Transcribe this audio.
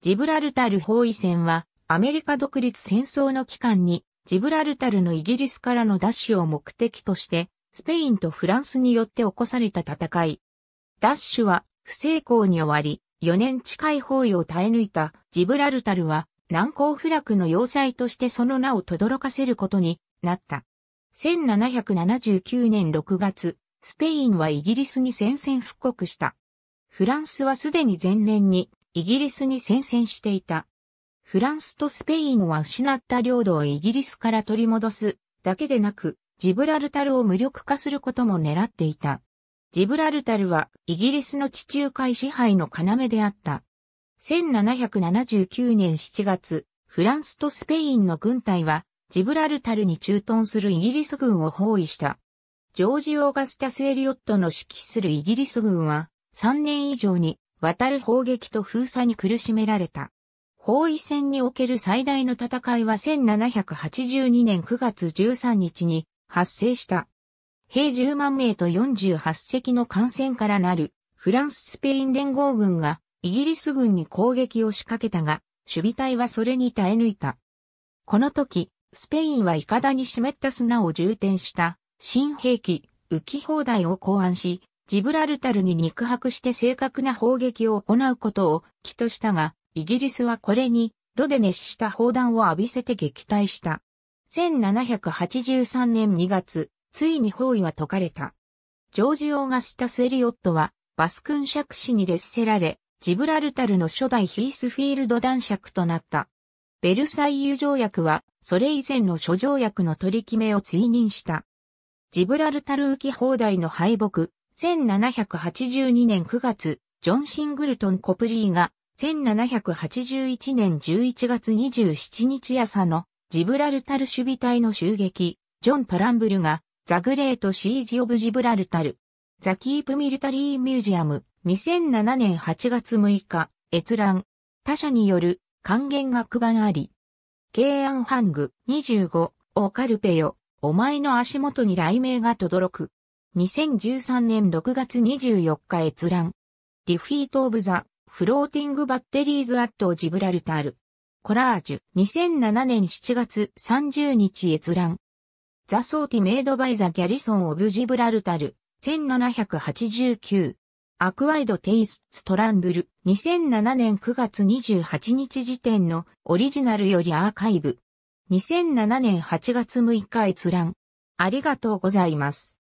ジブラルタル包囲戦は、アメリカ独立戦争の期間に、ジブラルタルのイギリスからの奪取を目的として、スペインとフランスによって起こされた戦い。奪取は不成功に終わり、4年近い包囲を耐え抜いたジブラルタルは、難攻不落の要塞としてその名を轟かせることになった。1779年6月、スペインはイギリスに宣戦復刻した。フランスはすでに前年にイギリスに宣戦していた。フランスとスペインは失った領土をイギリスから取り戻すだけでなく、ジブラルタルを無力化することも狙っていた。ジブラルタルはイギリスの地中海支配の要であった。1779年7月、フランスとスペインの軍隊はジブラルタルに駐屯するイギリス軍を包囲した。ジョージ・オーガスタス・エリオットの指揮するイギリス軍は3年以上に渡る砲撃と封鎖に苦しめられた。包囲戦における最大の戦いは1782年9月13日に発生した。兵10万名と48隻の艦船からなるフランス・スペイン連合軍がイギリス軍に攻撃を仕掛けたが、守備隊はそれに耐え抜いた。この時、スペインはイカダに湿った砂を充填した新兵器、浮き放題を考案し、ジブラルタルに肉薄して正確な砲撃を行うことを起としたが、イギリスはこれに、炉で熱した砲弾を浴びせて撃退した。1783年2月、ついに包囲は解かれた。ジョージ・オーガスタス・エリオットは、バスクャ爵士に列せられ、ジブラルタルの初代ヒースフィールド男爵となった。ベルサイユ条約は、それ以前の諸条約の取り決めを追認した。ジブラルタル浮き放題の敗北、1782年9月、ジョン・シングルトン・コプリーが、1781年11月27日朝のジブラルタル守備隊の襲撃、ジョン・トランブルが、ザ・グレート・シージ・オブ・ジブラルタル、ザ・キープ・ミルタリー・ミュージアム、2007年8月6日、閲覧、他者による還元が配あり、ケイアン・ハング、25、オカルペよ、お前の足元に雷鳴が轟く。2013年6月24日閲覧。ディフィート・オブ・ザ・フローティング・バッテリーズ・アット・ジブラルタ c ル。コラージュ。2007年7月30日閲覧。ザ・ソーティメイド・バイ・ザ・ o ャリソン・オブ・ジブラルタル。1789。アクワイド・テイス・ストランブル。2007年9月28日時点のオリジナルよりアーカイブ。2007年8月6日閲覧。ありがとうございます。